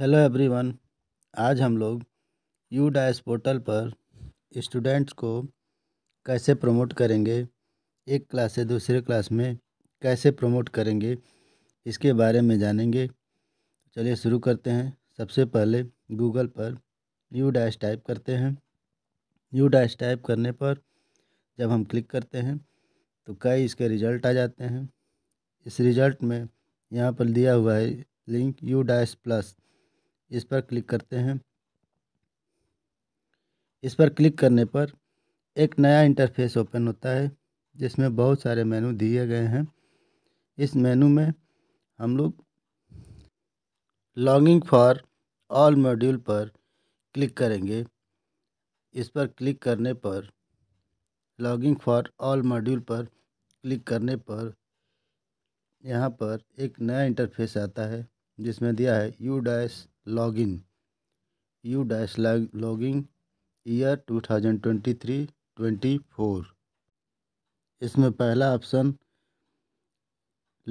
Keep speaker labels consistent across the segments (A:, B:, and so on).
A: hello everyone आज हम लोग यू डाइस पोर्टल पर स्टूडेंट्स को कैसे प्रमोट करेंगे एक क्लास से दूसरे क्लास में कैसे प्रमोट करेंगे इसके बारे में जानेंगे चलिए शुरू करते हैं सबसे पहले गूगल पर यू डाइस टाइप करते हैं यू डाइस टाइप करने पर जब हम क्लिक करते हैं तो कई इसके रिज़ल्ट आ जाते हैं इस रिज़ल्ट में यहाँ पर दिया हुआ है लिंक यू डाइस प्लस इस पर क्लिक करते हैं इस पर क्लिक करने पर एक नया इंटरफेस ओपन होता है जिसमें बहुत सारे मेनू दिए गए हैं इस मेनू में हम लोग लॉगिंग फॉर ऑल मॉड्यूल पर क्लिक करेंगे इस पर क्लिक करने पर लॉगिंग फॉर ऑल मॉड्यूल पर क्लिक करने पर यहाँ पर एक नया इंटरफेस आता है जिसमें दिया है U dash login U dash login year two thousand twenty three twenty four इसमें पहला option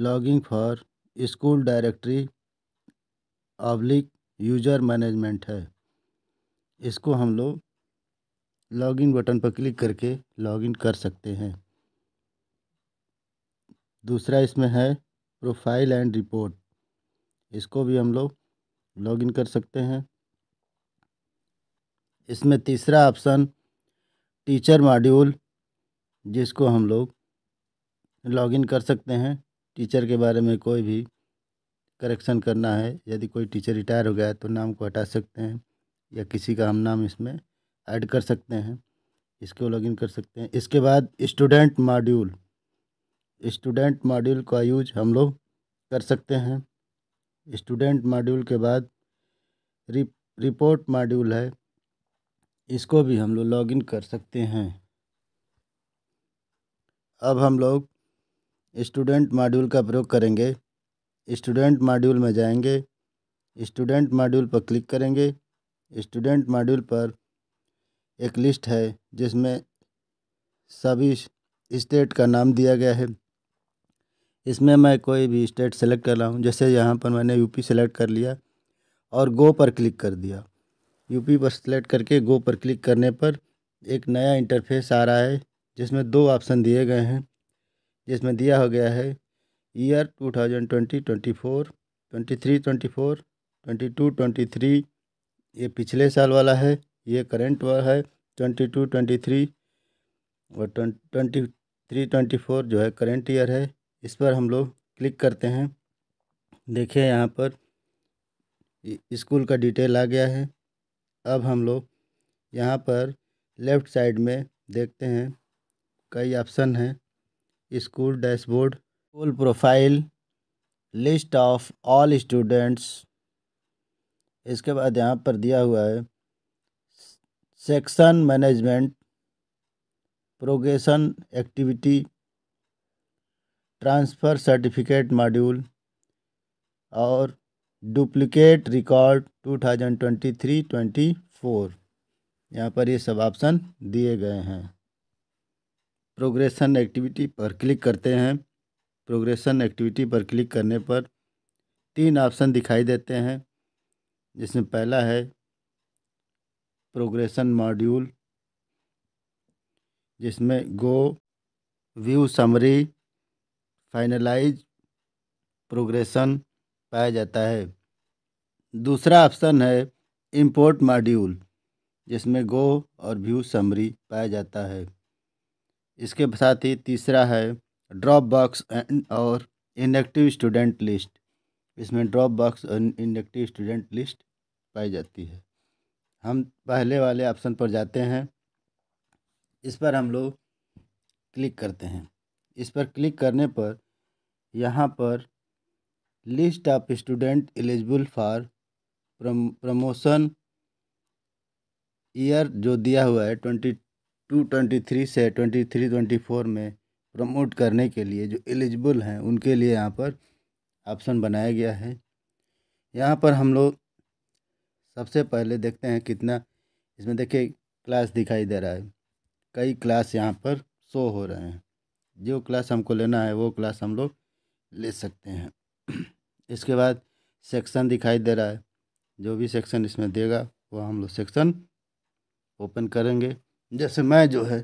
A: logging for school directory oblique user management है इसको हम लोग लॉगिन बटन पर क्लिक करके लॉगिन कर सकते हैं दूसरा इसमें है प्रोफाइल एंड रिपोर्ट इसको भी हम लोग लॉगिन कर सकते हैं इसमें तीसरा ऑप्शन टीचर मॉड्यूल जिसको हम लोग लॉगिन कर सकते हैं टीचर के बारे में कोई भी करेक्शन करना है यदि कोई टीचर रिटायर हो गया तो नाम को हटा सकते हैं या किसी का हम नाम इसमें ऐड कर सकते हैं इसको लॉगिन कर सकते हैं इसके बाद स्टूडेंट मॉड्यूल स्टूडेंट मॉड्यूल का यूज हम लोग कर सकते हैं स्टूडेंट मॉड्यूल के बाद रिपोर्ट मॉड्यूल है इसको भी हम लोग लॉगिन कर सकते हैं अब हम लोग स्टूडेंट मॉड्यूल का प्रयोग करेंगे स्टूडेंट मॉड्यूल में जाएंगे स्टूडेंट मॉड्यूल पर क्लिक करेंगे स्टूडेंट मॉड्यूल पर एक लिस्ट है जिसमें सभी स्टेट का नाम दिया गया है इसमें मैं कोई भी स्टेट सेलेक्ट कर रहा हूँ जैसे यहाँ पर मैंने यूपी सेलेक्ट कर लिया और गो पर क्लिक कर दिया यूपी पर सेलेक्ट करके गो पर क्लिक करने पर एक नया इंटरफेस आ रहा है जिसमें दो ऑप्शन दिए गए हैं जिसमें दिया हो गया है year two thousand twenty twenty four twenty three twenty four twenty two twenty three ये पिछले साल वाला है ये करेंट वाला है ट्वेंटी टू ट्वेंटी थ्री और ट्वेंटी थ्री ट्वेंटी फोर जो है करेंट ईयर है इस पर हम लोग क्लिक करते हैं देखिए यहाँ पर स्कूल का डिटेल आ गया है अब हम लोग यहाँ पर लेफ़्ट साइड में देखते हैं कई ऑप्शन हैं school dashboard school profile list of all students इसके बाद यहाँ पर दिया हुआ है section management progression activity transfer certificate module और डुप्लिकेट रिकॉर्ड 2023-24 यहाँ पर ये सब ऑप्शन दिए गए हैं प्रोग्रेशन एक्टिविटी पर क्लिक करते हैं प्रोग्रेशन एक्टिविटी पर क्लिक करने पर तीन ऑप्शन दिखाई देते हैं जिसमें पहला है प्रोग्रेशन मॉड्यूल जिसमें go view summary finalize progression पाया जाता है दूसरा ऑप्शन है इंपोर्ट मॉड्यूल जिसमें गो और व्यू समरी पाया जाता है इसके साथ ही तीसरा है ड्रॉप बॉक्स एंड और इनएक्टिव स्टूडेंट लिस्ट इसमें ड्रॉप बॉक्स और इनएक्टिव स्टूडेंट लिस्ट पाई जाती है हम पहले वाले ऑप्शन पर जाते हैं इस पर हम लोग क्लिक करते हैं इस पर क्लिक करने पर यहाँ पर list of student eligible for promotion year जो दिया हुआ है ट्वेंटी टू ट्वेंटी थ्री से ट्वेंटी थ्री ट्वेंटी फोर में प्रमोट करने के लिए जो एलिजिबल हैं उनके लिए यहाँ पर ऑप्शन बनाया गया है यहाँ पर हम लोग सबसे पहले देखते हैं कितना इसमें देखिए क्लास दिखाई दे रहा है कई क्लास यहाँ पर शो हो रहे हैं जो क्लास हमको लेना है वो क्लास हम लोग ले सकते हैं इसके बाद सेक्शन दिखाई दे रहा है जो भी सेक्शन इसमें देगा वह हम लोग सेक्शन ओपन करेंगे जैसे मैं जो है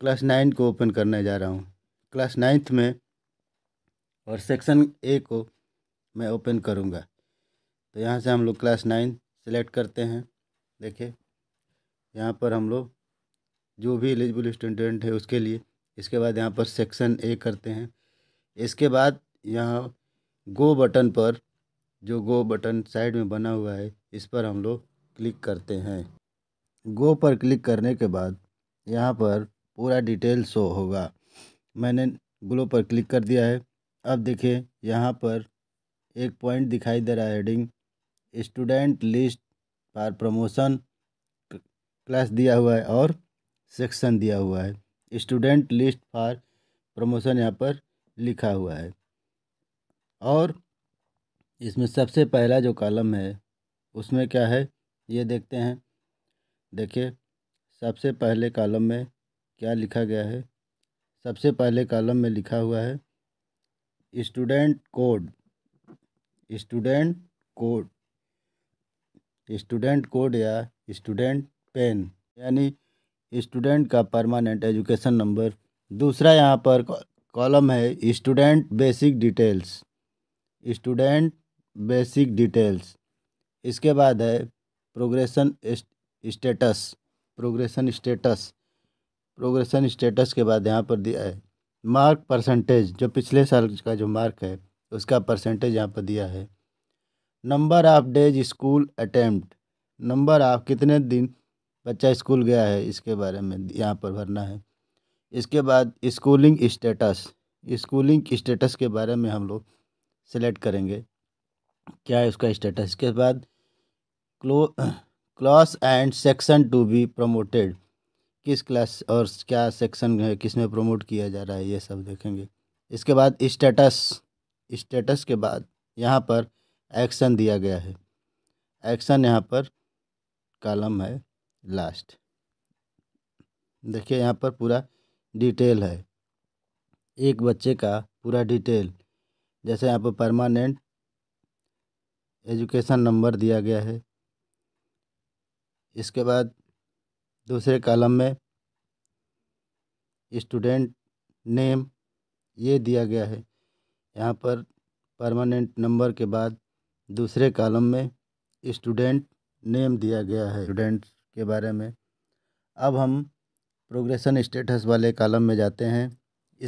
A: क्लास नाइन्थ को ओपन करने जा रहा हूँ क्लास नाइन्थ में और सेक्शन ए को मैं ओपन करूँगा तो यहाँ से हम लोग क्लास नाइन्थ सेलेक्ट करते हैं देखिए यहाँ पर हम लोग जो भी एलिजिबल स्टूडेंट है उसके लिए इसके बाद यहाँ पर सेक्शन ए करते हैं इसके बाद यहाँ गो बटन पर जो गो बटन साइड में बना हुआ है इस पर हम लोग क्लिक करते हैं गो पर क्लिक करने के बाद यहाँ पर पूरा डिटेल शो होगा मैंने ग्लो पर क्लिक कर दिया है अब देखिए यहाँ पर एक पॉइंट दिखाई दे रहा है हेडिंग स्टूडेंट लिस्ट पर प्रमोशन क्लास दिया हुआ है और सेक्शन दिया हुआ है स्टूडेंट लिस्ट फॉर प्रमोशन यहाँ पर लिखा हुआ है और इसमें सबसे पहला जो कॉलम है उसमें क्या है ये देखते हैं देखिए सबसे पहले कॉलम में क्या लिखा गया है सबसे पहले कॉलम में लिखा हुआ है student code student code student code या स्टूडेंट पेन यानी स्टूडेंट का परमानेंट एजुकेशन नंबर दूसरा यहाँ पर कॉलम है student basic details student basic details इसके बाद है progression status progression status progression status के बाद यहाँ पर दिया है मार्क परसेंटेज जो पिछले साल का जो मार्क है उसका परसेंटेज यहाँ पर दिया है number of days school attempt number of कितने दिन बच्चा स्कूल गया है इसके बारे में यहाँ पर भरना है इसके बाद स्कूलिंग स्टेटस स्कूलिंग स्टेटस के बारे में हम लोग सेलेक्ट करेंगे क्या है उसका स्टेटस इसके बाद क्लो class and section to be promoted किस क्लास और क्या सेक्शन है किस में प्रमोट किया जा रहा है ये सब देखेंगे इसके बाद स्टेटस स्टेटस के बाद यहाँ पर एक्शन दिया गया है एक्शन यहाँ पर कॉलम है लास्ट देखिए यहाँ पर पूरा डिटेल है एक बच्चे का पूरा डिटेल जैसे यहाँ पर परमानेंट एजुकेशन नंबर दिया गया है इसके बाद दूसरे कॉलम में स्टूडेंट नेम ये दिया गया है यहाँ पर परमानेंट नंबर के बाद दूसरे कॉलम में स्टूडेंट नेम दिया गया है स्टूडेंट के बारे में अब हम प्रोग्रेशन स्टेटस वाले कॉलम में जाते हैं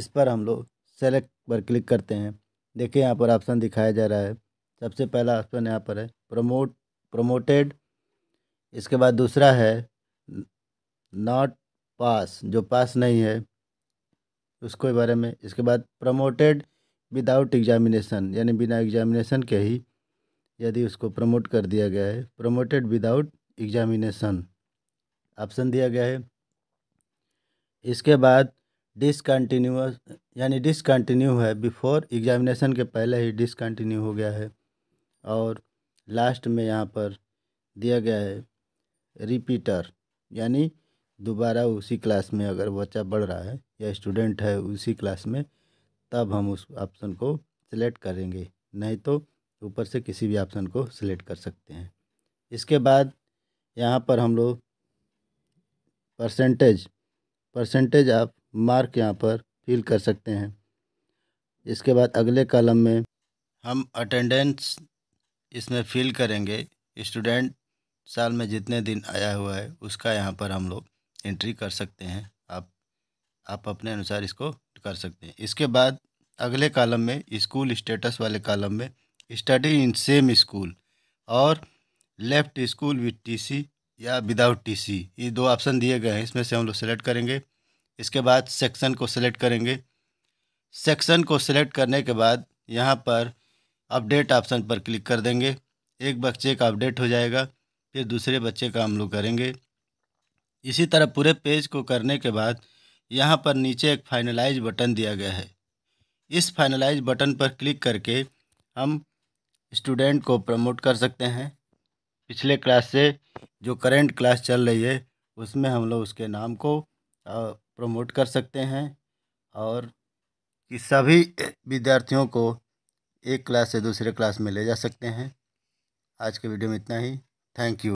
A: इस पर हम लोग सेलेक्ट पर क्लिक करते हैं देखिए यहाँ पर ऑप्शन दिखाया जा रहा है सबसे पहला ऑप्शन यहाँ पर है प्रमोट प्रमोटेड इसके बाद दूसरा है नॉट पास जो पास नहीं है उसके बारे में इसके बाद प्रमोटेड विदाउट एग्जामिनेशन यानी बिना एग्जामिनेशन के ही यदि उसको प्रमोट कर दिया गया है प्रमोटेड विदाउट एग्जामिनेशन ऑप्शन दिया गया है इसके बाद डिसकंटिन्यूस यानी डिसकंटिन्यू है बिफोर एग्जामिनेशन के पहले ही डिसकंटिन्यू हो गया है और लास्ट में यहाँ पर दिया गया है रिपीटर यानी दोबारा उसी क्लास में अगर बच्चा बढ़ रहा है या स्टूडेंट है उसी क्लास में तब हम उस ऑप्शन को सिलेक्ट करेंगे नहीं तो ऊपर से किसी भी ऑप्शन को सिलेक्ट कर सकते हैं इसके बाद यहाँ पर हम लोग परसेंटेज परसेंटेज आप मार्क यहाँ पर फिल कर सकते हैं इसके बाद अगले कॉलम में हम अटेंडेंस इसमें फिल करेंगे स्टूडेंट साल में जितने दिन आया हुआ है उसका यहाँ पर हम लोग एंट्री कर सकते हैं आप आप अपने अनुसार इसको कर सकते हैं इसके बाद अगले कॉलम में स्कूल स्टेटस वाले कॉलम में स्टडी इन सेम स्कूल और लेफ्ट स्कूल विथ टीसी या विदाउट टीसी ये दो ऑप्शन दिए गए हैं इसमें से हम लोग सेलेक्ट करेंगे इसके बाद सेक्शन को सेलेक्ट करेंगे सेक्शन को सेलेक्ट करने के बाद यहाँ पर अपडेट ऑप्शन पर क्लिक कर देंगे एक बच्चे का अपडेट हो जाएगा फिर दूसरे बच्चे का हम लोग करेंगे इसी तरह पूरे पेज को करने के बाद यहाँ पर नीचे एक फाइनलाइज बटन दिया गया है इस फाइनलाइज बटन पर क्लिक करके हम स्टूडेंट को प्रमोट कर सकते हैं पिछले क्लास से जो करेंट क्लास चल रही है उसमें हम लोग उसके नाम को प्रमोट कर सकते हैं और कि सभी विद्यार्थियों को एक क्लास से दूसरे क्लास में ले जा सकते हैं आज के वीडियो में इतना ही थैंक यू